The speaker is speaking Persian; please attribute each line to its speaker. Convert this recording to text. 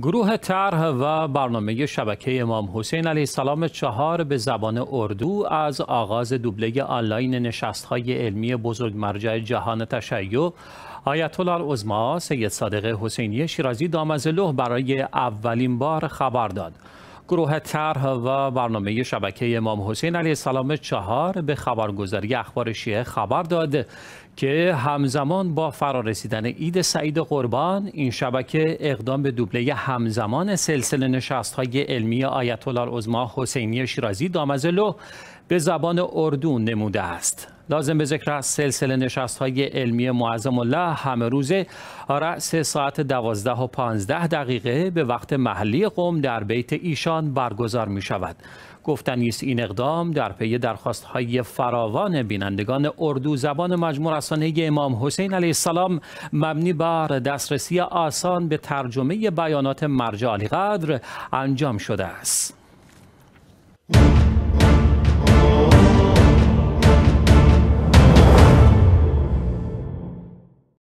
Speaker 1: گروه طرح و برنامه شبکه امام حسین علیه السلام چهار به زبان اردو از آغاز دوبله آنلاین نشستهای علمی بزرگ مرجع جهان تشیع آیت الله عظما سید صادق حسینی شیرازی دامزلوه برای اولین بار خبر داد گروه طرح و برنامه شبکه امام حسین علیه السلام چهار به خبرگزاری اخبار شیعه خبر داد که همزمان با فرارسیدن عید سعید قربان این شبکه اقدام به دوبله همزمان سلسله نشست های علمی آیت الله العظما حسینی شیرازی دامزلو به زبان اردو نموده است لازم به ذکر است سلسله نشست های علمی معظم الله همه روز رأس ساعت دوازده و 15 دقیقه به وقت محلی قوم در بیت ایشان برگزار می شود گفتنی این اقدام در پی درخواست های فراوان بینندگان اردو زبان مجموع رسانه امام حسین علیه السلام مبنی بر دسترسی آسان به ترجمه بیانات مرجع قدر انجام شده است